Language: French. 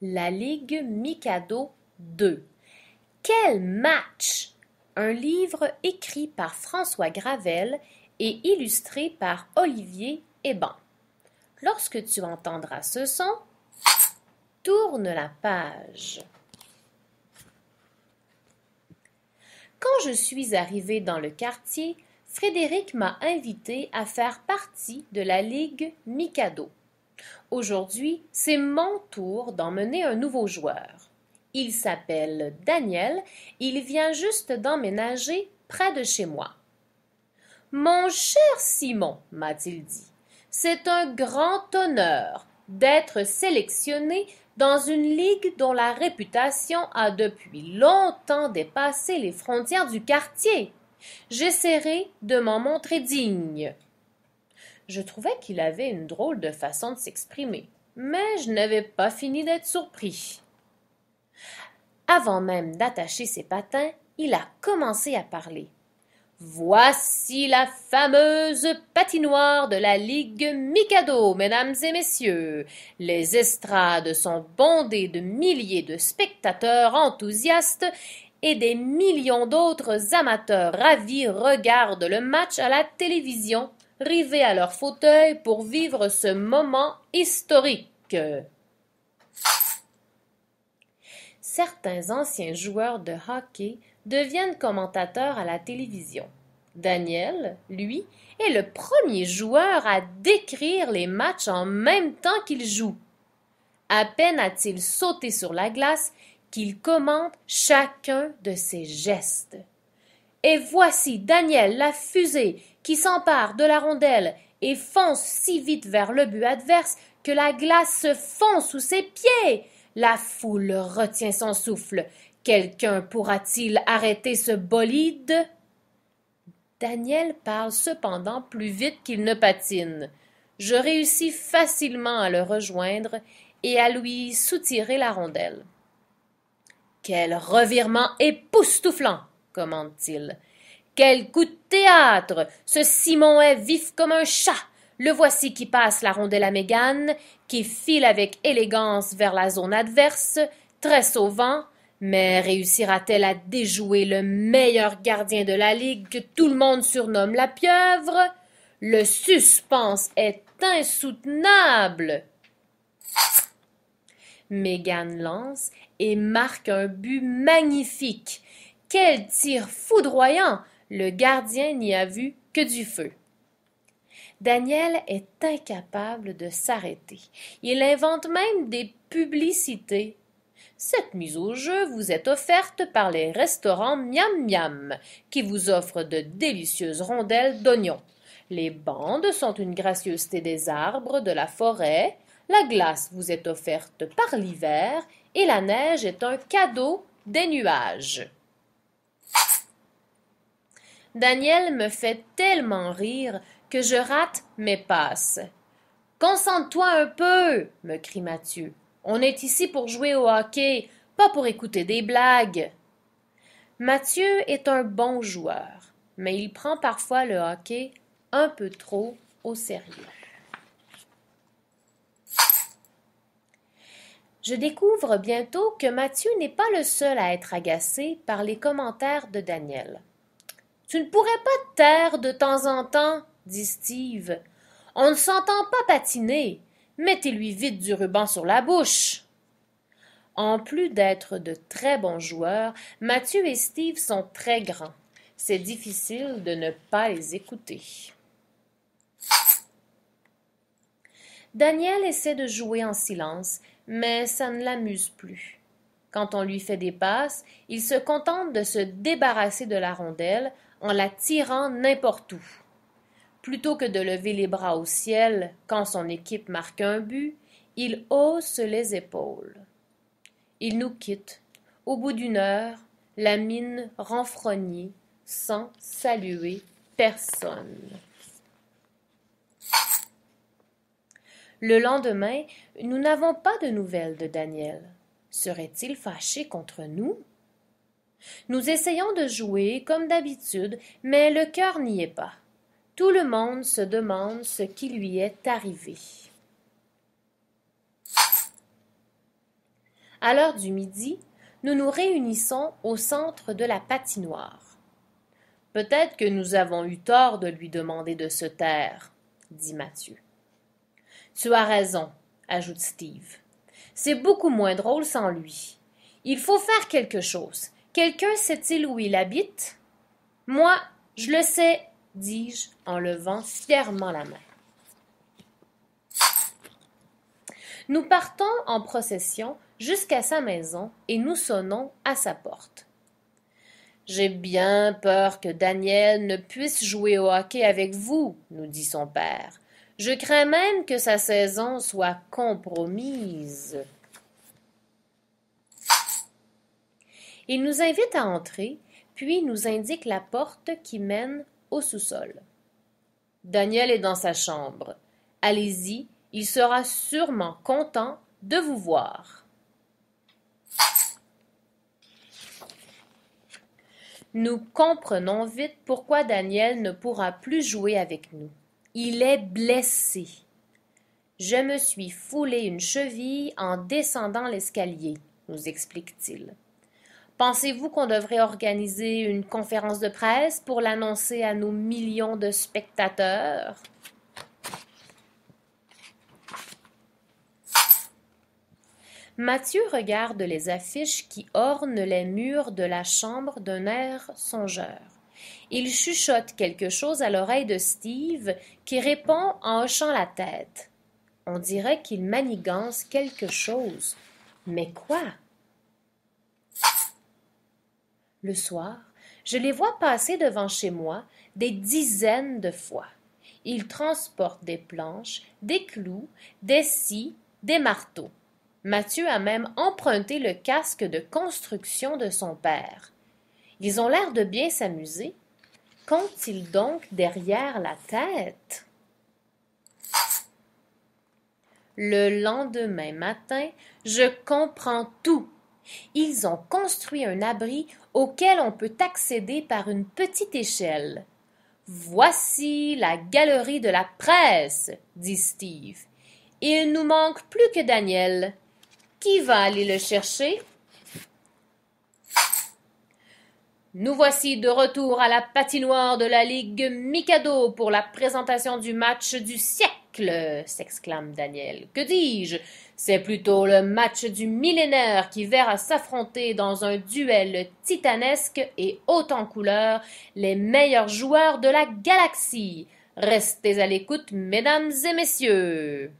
la Ligue Mikado 2. Quel match! Un livre écrit par François Gravel et illustré par Olivier Eban. Lorsque tu entendras ce son, tourne la page. Quand je suis arrivée dans le quartier, Frédéric m'a invité à faire partie de la Ligue Mikado. Aujourd'hui, c'est mon tour d'emmener un nouveau joueur. Il s'appelle Daniel, il vient juste d'emménager près de chez moi. Mon cher Simon, m'a-t-il dit, c'est un grand honneur d'être sélectionné dans une ligue dont la réputation a depuis longtemps dépassé les frontières du quartier. J'essaierai de m'en montrer digne. Je trouvais qu'il avait une drôle de façon de s'exprimer, mais je n'avais pas fini d'être surpris. Avant même d'attacher ses patins, il a commencé à parler. Voici la fameuse patinoire de la Ligue Mikado, mesdames et messieurs. Les estrades sont bondées de milliers de spectateurs enthousiastes et des millions d'autres amateurs ravis regardent le match à la télévision rivés à leur fauteuil pour vivre ce moment historique. Certains anciens joueurs de hockey deviennent commentateurs à la télévision. Daniel, lui, est le premier joueur à décrire les matchs en même temps qu'il joue. À peine a-t-il sauté sur la glace qu'il commente chacun de ses gestes. Et voici Daniel, la fusée, qui s'empare de la rondelle et fonce si vite vers le but adverse que la glace se fond sous ses pieds. La foule retient son souffle. Quelqu'un pourra-t-il arrêter ce bolide? Daniel parle cependant plus vite qu'il ne patine. Je réussis facilement à le rejoindre et à lui soutirer la rondelle. Quel revirement époustouflant! commande-t-il. Quel coup de théâtre Ce Simon est vif comme un chat. Le voici qui passe la rondelle à Mégane, qui file avec élégance vers la zone adverse, très sauvant, mais réussira-t-elle à déjouer le meilleur gardien de la ligue que tout le monde surnomme la pieuvre Le suspense est insoutenable. Mégane lance et marque un but magnifique. Quel tir foudroyant! Le gardien n'y a vu que du feu. Daniel est incapable de s'arrêter. Il invente même des publicités. Cette mise au jeu vous est offerte par les restaurants Miam Miam, qui vous offrent de délicieuses rondelles d'oignons. Les bandes sont une gracieuseté des arbres, de la forêt. La glace vous est offerte par l'hiver et la neige est un cadeau des nuages. Daniel me fait tellement rire que je rate mes passes. Concentre-toi un peu, me crie Mathieu. On est ici pour jouer au hockey, pas pour écouter des blagues. Mathieu est un bon joueur, mais il prend parfois le hockey un peu trop au sérieux. Je découvre bientôt que Mathieu n'est pas le seul à être agacé par les commentaires de Daniel. Tu ne pourrais pas te taire de temps en temps, dit Steve. On ne s'entend pas patiner. Mettez-lui vite du ruban sur la bouche. En plus d'être de très bons joueurs, Mathieu et Steve sont très grands. C'est difficile de ne pas les écouter. Daniel essaie de jouer en silence, mais ça ne l'amuse plus. Quand on lui fait des passes, il se contente de se débarrasser de la rondelle en la tirant n'importe où. Plutôt que de lever les bras au ciel quand son équipe marque un but, il hausse les épaules. Il nous quitte. Au bout d'une heure, la mine renfrognée, sans saluer personne. Le lendemain, nous n'avons pas de nouvelles de Daniel. Serait-il fâché contre nous? Nous essayons de jouer, comme d'habitude, mais le cœur n'y est pas. Tout le monde se demande ce qui lui est arrivé. À l'heure du midi, nous nous réunissons au centre de la patinoire. Peut-être que nous avons eu tort de lui demander de se taire, dit Mathieu. Tu as raison, ajoute Steve. C'est beaucoup moins drôle sans lui. Il faut faire quelque chose. Quelqu'un sait-il où il habite? Moi, je le sais, dis-je en levant fièrement la main. Nous partons en procession jusqu'à sa maison et nous sonnons à sa porte. J'ai bien peur que Daniel ne puisse jouer au hockey avec vous, nous dit son père. Je crains même que sa saison soit compromise. Il nous invite à entrer, puis nous indique la porte qui mène au sous-sol. Daniel est dans sa chambre. Allez-y, il sera sûrement content de vous voir. Nous comprenons vite pourquoi Daniel ne pourra plus jouer avec nous. Il est blessé. Je me suis foulé une cheville en descendant l'escalier, nous explique-t-il. Pensez-vous qu'on devrait organiser une conférence de presse pour l'annoncer à nos millions de spectateurs? Mathieu regarde les affiches qui ornent les murs de la chambre d'un air songeur. Il chuchote quelque chose à l'oreille de Steve, qui répond en hochant la tête. On dirait qu'il manigance quelque chose. Mais quoi? Le soir, je les vois passer devant chez moi des dizaines de fois. Ils transportent des planches, des clous, des scies, des marteaux. Mathieu a même emprunté le casque de construction de son père. Ils ont l'air de bien s'amuser. Qu'ont-ils donc derrière la tête? Le lendemain matin, je comprends tout ils ont construit un abri auquel on peut accéder par une petite échelle. Voici la galerie de la presse, dit Steve. Il nous manque plus que Daniel. Qui va aller le chercher? Nous voici de retour à la patinoire de la Ligue Mikado pour la présentation du match du siècle s'exclame Daniel. Que dis-je C'est plutôt le match du millénaire qui verra s'affronter dans un duel titanesque et haut en couleur les meilleurs joueurs de la galaxie. Restez à l'écoute, mesdames et messieurs.